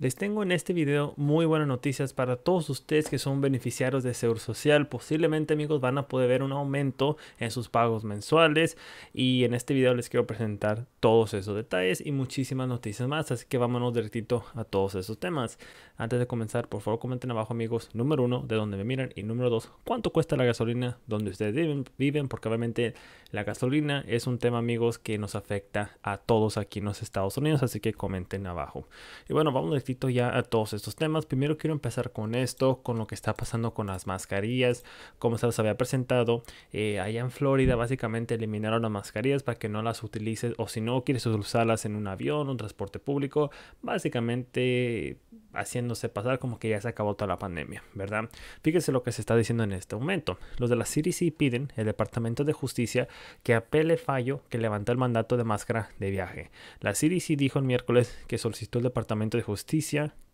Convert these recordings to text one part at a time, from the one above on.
Les tengo en este video muy buenas noticias para todos ustedes que son beneficiarios de Seguro Social. Posiblemente amigos van a poder ver un aumento en sus pagos mensuales y en este video les quiero presentar todos esos detalles y muchísimas noticias más. Así que vámonos directito a todos esos temas. Antes de comenzar, por favor comenten abajo amigos, número uno, de dónde me miran y número dos, cuánto cuesta la gasolina donde ustedes viven, porque obviamente la gasolina es un tema amigos que nos afecta a todos aquí en los Estados Unidos. Así que comenten abajo. Y bueno, vamos a ya a todos estos temas. Primero quiero empezar con esto, con lo que está pasando con las mascarillas, como se las había presentado. Eh, allá en Florida básicamente eliminaron las mascarillas para que no las utilices o si no quieres usarlas en un avión, un transporte público, básicamente haciéndose pasar como que ya se acabó toda la pandemia, ¿verdad? Fíjese lo que se está diciendo en este momento. Los de la CDC piden el Departamento de Justicia que apele fallo que levanta el mandato de máscara de viaje. La CDC dijo el miércoles que solicitó el Departamento de Justicia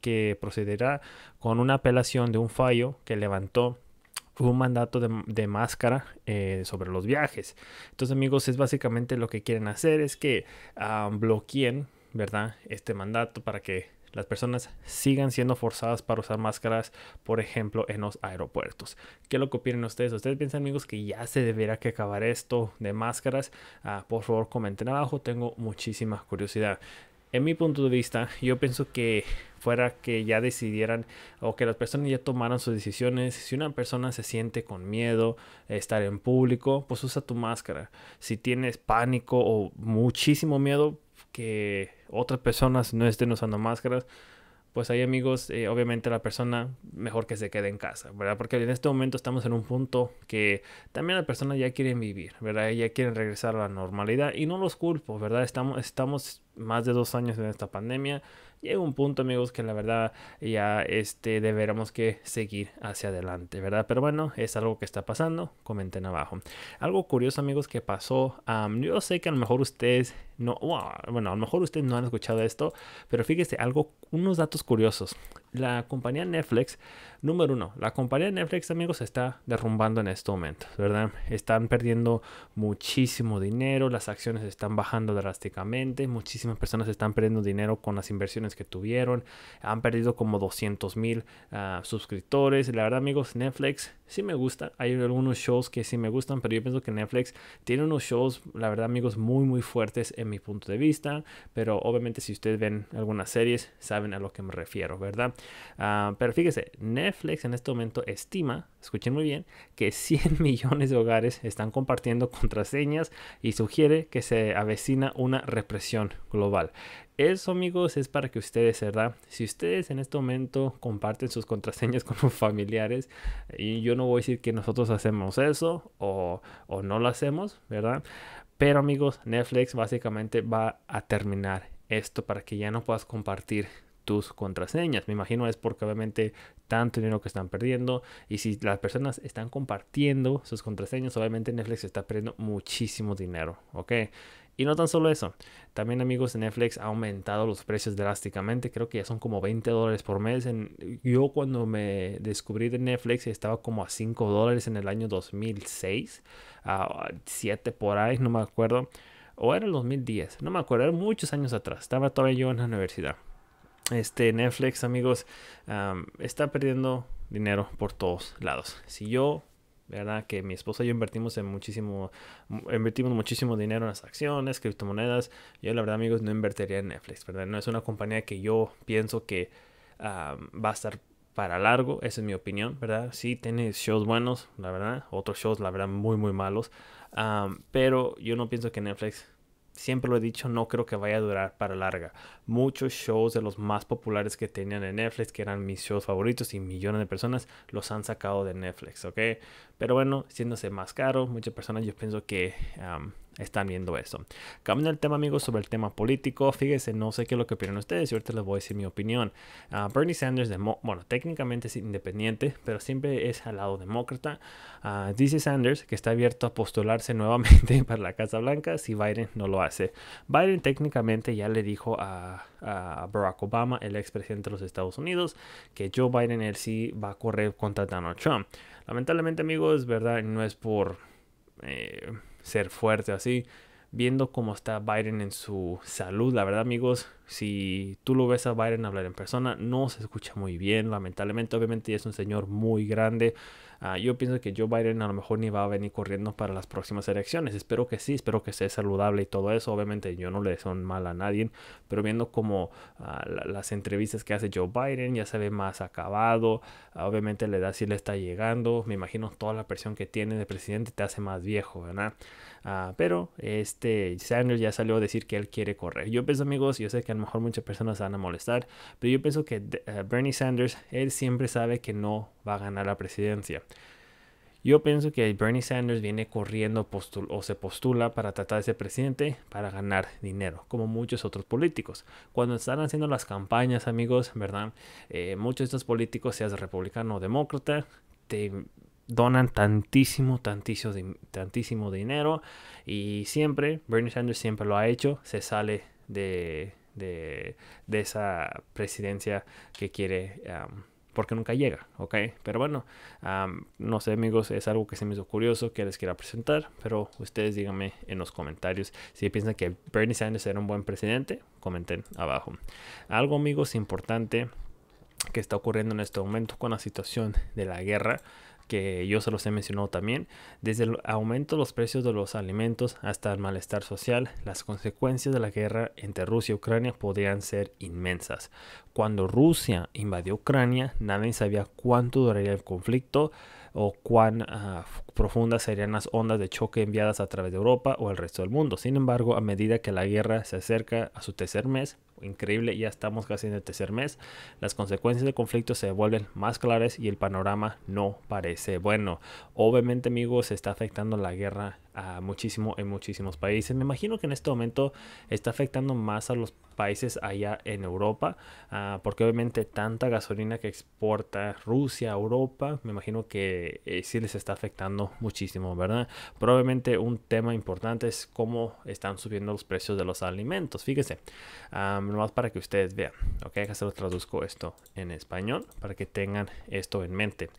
que procederá con una apelación de un fallo que levantó un mandato de, máscara eh, sobre los viajes. Entonces amigos, es básicamente lo que quieren hacer es que ah, bloqueen, ¿verdad? Este mandato para que las personas sigan siendo forzadas para usar máscaras, por ejemplo, en los aeropuertos. ¿Qué lo que opinan ustedes? ¿Ustedes piensan, amigos, que ya se deberá que acabar esto de máscaras? Ah, por favor, comenten abajo, tengo muchísima curiosidad en mi punto de vista, yo pienso que fuera que ya decidieran o que las personas ya tomaran sus decisiones. Si una persona se siente con miedo estar en público, pues usa tu máscara. Si tienes pánico o muchísimo miedo que otras personas no estén usando máscaras, pues ahí amigos, eh, obviamente la persona mejor que se quede en casa, ¿verdad? Porque en este momento estamos en un punto que también la persona ya quieren vivir, ¿verdad? Ya quieren regresar a la normalidad y no los culpo, ¿verdad? Estamos, estamos más de dos años en esta pandemia. Llega un punto, amigos, que la verdad ya este, deberemos que seguir hacia adelante, ¿verdad? Pero bueno, es algo que está pasando, comenten abajo. Algo curioso, amigos, que pasó. yo sé que a lo mejor ustedes no, bueno, a lo mejor ustedes no han escuchado esto, pero fíjense, algo, unos datos curiosos. La compañía Netflix Número uno, la compañía de Netflix, amigos, está derrumbando en este momento, ¿verdad? Están perdiendo muchísimo dinero, las acciones están bajando drásticamente, muchísimas personas están perdiendo dinero con las inversiones que tuvieron, han perdido como 200 mil ah, suscriptores. La verdad, amigos, Netflix sí me gusta, hay algunos shows que sí me gustan, pero yo pienso que Netflix tiene unos shows, la verdad, amigos, muy, muy fuertes en mi punto de vista, pero obviamente si ustedes ven algunas series, saben a lo que me refiero, ¿verdad? Ah, pero fíjese, Netflix Netflix en este momento estima, escuchen muy bien, que 100 millones de hogares están compartiendo contraseñas y sugiere que se avecina una represión global. Eso amigos es para que ustedes, ¿verdad? Si ustedes en este momento comparten sus contraseñas con sus familiares, y yo no voy a decir que nosotros hacemos eso o, no lo hacemos, ¿verdad? Pero amigos, Netflix básicamente va a terminar esto para que ya no puedas compartir tus contraseñas. Me imagino es porque obviamente tanto dinero que están perdiendo y si las personas están compartiendo sus contraseñas, obviamente Netflix está perdiendo muchísimo dinero, ¿ok? Y no tan solo eso, también amigos Netflix ha aumentado los precios drásticamente, creo que ya son como 20 dólares por mes. yo cuando me descubrí de Netflix estaba como a 5 dólares en el año 2006, a 7 por ahí, no me acuerdo, o era el 2010, no me acuerdo, era muchos años atrás, estaba todavía yo en la universidad este Netflix, amigos, está perdiendo dinero por todos lados. Si yo, verdad, que mi esposa y yo invertimos en muchísimo, invertimos muchísimo dinero en las acciones, criptomonedas, yo la verdad, amigos, no invertiría en Netflix, ¿verdad? No es una compañía que yo pienso que va a estar para largo, esa es mi opinión, ¿verdad? Sí, tiene shows buenos, la verdad, otros shows, la verdad, muy, muy malos, pero yo no pienso que Netflix siempre lo he dicho, no creo que vaya a durar para larga. Muchos shows de los más populares que tenían en Netflix, que eran mis shows favoritos y millones de personas, los han sacado de Netflix, ¿ok? Pero bueno, siéndose más caro, muchas personas yo pienso que están viendo eso. Cambiando el tema, amigos, sobre el tema político, fíjense, no sé qué es lo que opinan ustedes y ahorita les voy a decir mi opinión. Ah, Bernie Sanders, bueno, técnicamente es independiente, pero siempre es al lado demócrata. Ah, dice Sanders que está abierto a postularse nuevamente para la Casa Blanca si Biden no lo hace. Biden técnicamente ya le dijo a, Barack Obama, el expresidente de los Estados Unidos, que Joe Biden él sí va a correr contra Donald Trump. Lamentablemente, amigos, ¿verdad? No es por... Eh, ser fuerte así. Viendo cómo está Biden en su salud, la verdad amigos, si tú lo ves a Biden hablar en persona, no se escucha muy bien, lamentablemente, obviamente es un señor muy grande, Ah, yo pienso que Joe Biden a lo mejor ni va a venir corriendo para las próximas elecciones. Espero que sí, espero que sea saludable y todo eso. Obviamente yo no le son mal a nadie, pero viendo como ah, las entrevistas que hace Joe Biden ya se ve más acabado. Ah, obviamente la edad sí le está llegando. Me imagino toda la presión que tiene de presidente te hace más viejo, ¿verdad? pero este Sanders ya salió a decir que él quiere correr. Yo pienso, amigos, yo sé que a lo mejor muchas personas se van a molestar, pero yo pienso que eh, Bernie Sanders, él siempre sabe que no va a ganar la presidencia. Yo pienso que Bernie Sanders viene corriendo o se postula para tratar de ser presidente para ganar dinero, como muchos otros políticos. Cuando están haciendo las campañas, amigos, ¿verdad? Eh, muchos de estos políticos, seas republicano o demócrata, te donan tantísimo, tantísimo, tantísimo dinero y siempre, Bernie Sanders siempre lo ha hecho, se sale de, esa presidencia que quiere porque nunca llega, ¿ok? Pero bueno, no sé amigos, es algo que se me hizo curioso que les quiera presentar, pero ustedes díganme en los comentarios si piensan que Bernie Sanders era un buen presidente, comenten abajo. Algo amigos importante que está ocurriendo en este momento con la situación de la guerra que yo se los he mencionado también, desde el aumento de los precios de los alimentos hasta el malestar social, las consecuencias de la guerra entre Rusia y Ucrania podrían ser inmensas. Cuando Rusia invadió Ucrania, nadie sabía cuánto duraría el conflicto, o cuán ah, profundas serían las ondas de choque enviadas a través de Europa o el resto del mundo. Sin embargo, a medida que la guerra se acerca a su tercer mes, increíble, ya estamos casi en el tercer mes, las consecuencias del conflicto se vuelven más claras y el panorama no parece bueno. Obviamente, amigos, se está afectando la guerra muchísimo en muchísimos países. Me imagino que en este momento está afectando más a los países allá en Europa, ah, porque obviamente tanta gasolina que exporta Rusia a Europa, me imagino que eh, sí les está afectando muchísimo, ¿verdad? Probablemente un tema importante es cómo están subiendo los precios de los alimentos. Fíjense, menos nomás para que ustedes vean, ok, acá se lo traduzco esto en español para que tengan esto en mente.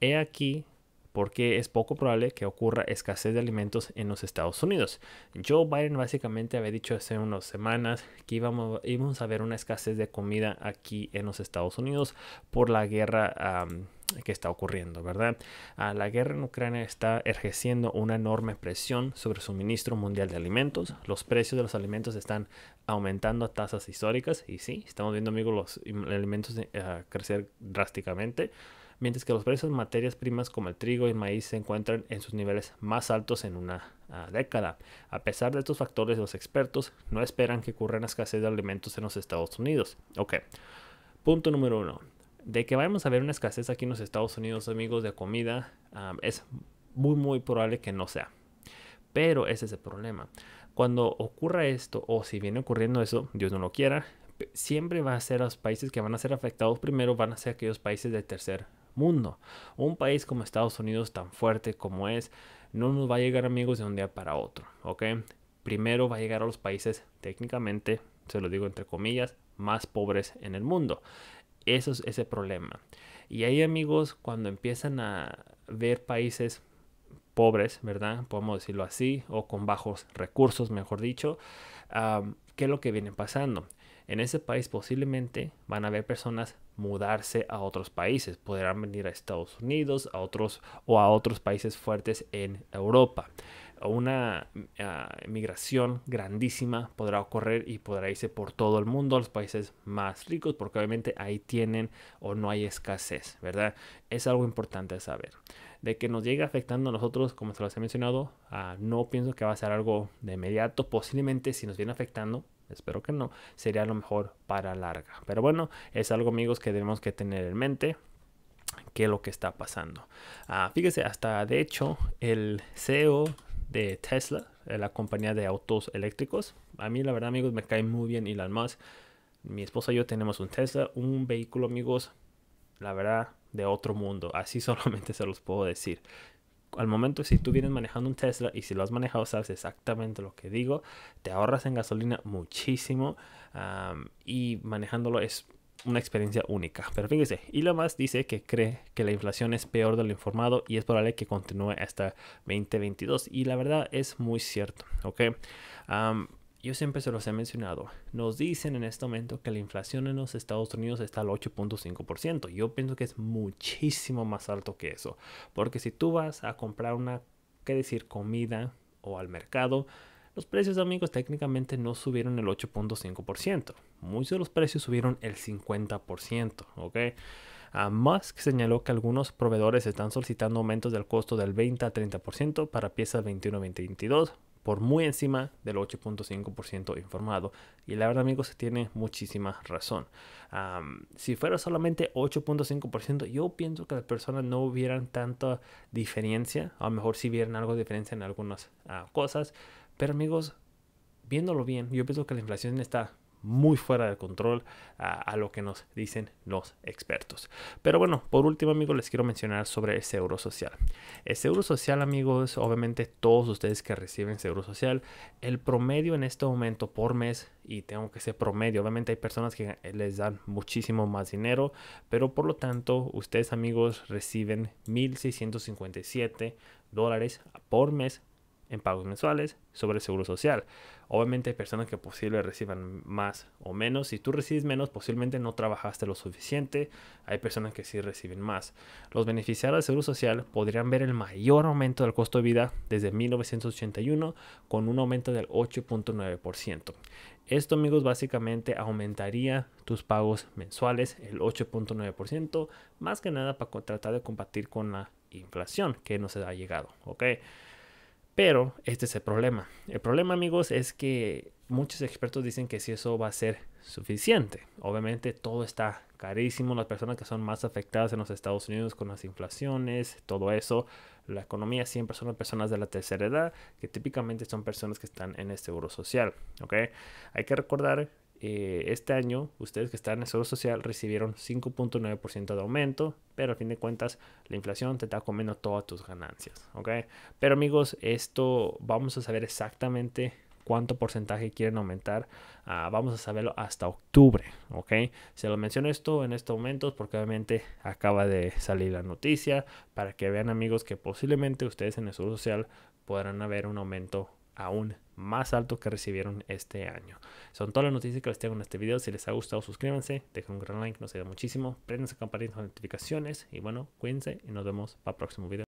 He aquí porque es poco probable que ocurra escasez de alimentos en los Estados Unidos. Joe Biden básicamente había dicho hace unas semanas que íbamos, a ver una escasez de comida aquí en los Estados Unidos por la guerra. que está ocurriendo, ¿verdad? Ah, la guerra en Ucrania está ejerciendo una enorme presión sobre el suministro mundial de alimentos. Los precios de los alimentos están aumentando a tasas históricas y sí, estamos viendo, amigos, los alimentos eh, crecer drásticamente mientras que los precios de materias primas como el trigo y el maíz se encuentran en sus niveles más altos en una ah, década. A pesar de estos factores, los expertos no esperan que ocurra una escasez de alimentos en los Estados Unidos. Ok, punto número uno. De que vayamos a ver una escasez aquí en los Estados Unidos, amigos, de comida, ah, es muy, muy probable que no sea. Pero ese es el problema. Cuando ocurra esto, o si viene ocurriendo eso, Dios no lo quiera, siempre va a ser los países que van a ser afectados primero, van a ser aquellos países de tercer mundo. Un país como Estados Unidos, tan fuerte como es, no nos va a llegar amigos de un día para otro, ¿ok? Primero va a llegar a los países técnicamente, se lo digo entre comillas, más pobres en el mundo. Eso es ese problema. Y ahí amigos, cuando empiezan a ver países pobres, ¿verdad? Podemos decirlo así, o con bajos recursos, mejor dicho, ¿qué es lo que viene pasando? En ese país posiblemente van a ver personas mudarse a otros países. Podrán venir a Estados Unidos a otros, o a otros países fuertes en Europa. Una ah, migración grandísima podrá ocurrir y podrá irse por todo el mundo a los países más ricos porque obviamente ahí tienen o no hay escasez, ¿verdad? Es algo importante saber. De que nos llegue afectando a nosotros, como se los he mencionado, ah, no pienso que va a ser algo de inmediato. Posiblemente si nos viene afectando, espero que no, sería lo mejor para larga. Pero bueno, es algo amigos que tenemos que tener en mente que lo que está pasando. Ah, fíjese, hasta de hecho el CEO de Tesla, eh, la compañía de autos eléctricos, a mí la verdad amigos me cae muy bien las más Mi esposa y yo tenemos un Tesla, un vehículo amigos, la verdad de otro mundo, así solamente se los puedo decir al momento, si tú vienes manejando un Tesla y si lo has manejado, sabes exactamente lo que digo. Te ahorras en gasolina muchísimo y manejándolo es una experiencia única. Pero fíjese, lo más dice que cree que la inflación es peor de lo informado y es probable que continúe hasta 2022. Y la verdad es muy cierto, ¿ok? yo siempre se los he mencionado, nos dicen en este momento que la inflación en los Estados Unidos está al 8.5%. Yo pienso que es muchísimo más alto que eso. Porque si tú vas a comprar una, qué decir, comida o al mercado, los precios amigos técnicamente no subieron el 8.5%. Muchos de los precios subieron el 50%. ¿ok? Ah, Musk señaló que algunos proveedores están solicitando aumentos del costo del 20 a 30% para piezas 21-22 por muy encima del 8.5% informado. Y la verdad amigos, tiene muchísima razón. si fuera solamente 8.5%, yo pienso que las personas no hubieran tanta diferencia. A lo mejor sí vieran algo de diferencia en algunas ah, cosas. Pero amigos, viéndolo bien, yo pienso que la inflación está muy fuera de control a, lo que nos dicen los expertos. Pero bueno, por último amigos les quiero mencionar sobre el seguro social. El seguro social amigos, obviamente todos ustedes que reciben seguro social, el promedio en este momento por mes y tengo que ser promedio, obviamente hay personas que les dan muchísimo más dinero, pero por lo tanto ustedes amigos reciben 1.657 dólares por mes en pagos mensuales sobre el seguro social. Obviamente hay personas que posiblemente reciban más o menos. Si tú recibes menos, posiblemente no trabajaste lo suficiente. Hay personas que sí reciben más. Los beneficiarios del Seguro Social podrían ver el mayor aumento del costo de vida desde 1981 con un aumento del 8.9%. Esto, amigos, básicamente aumentaría tus pagos mensuales el 8.9%, más que nada para tratar de combatir con la inflación que nos ha llegado, ¿ok? Pero este es el problema. El problema, amigos, es que muchos expertos dicen que si eso va a ser suficiente. Obviamente todo está carísimo. Las personas que son más afectadas en los Estados Unidos con las inflaciones, todo eso, la economía siempre son las personas de la tercera edad, que típicamente son personas que están en este seguro social. ¿ok? Hay que recordar eh, este año ustedes que están en el Seguro Social recibieron 5.9% de aumento, pero a fin de cuentas la inflación te está comiendo todas tus ganancias, ¿ok? Pero amigos, esto vamos a saber exactamente cuánto porcentaje quieren aumentar. Ah, vamos a saberlo hasta octubre, ¿ok? Se lo menciono esto en estos momentos porque obviamente acaba de salir la noticia para que vean amigos que posiblemente ustedes en el Seguro Social podrán haber un aumento aún más alto que recibieron este año. Son todas las noticias que les tengo en este video. Si les ha gustado, suscríbanse, dejen un gran like, nos ayuda muchísimo. Prenden su campanita de notificaciones y bueno, cuídense y nos vemos para el próximo video.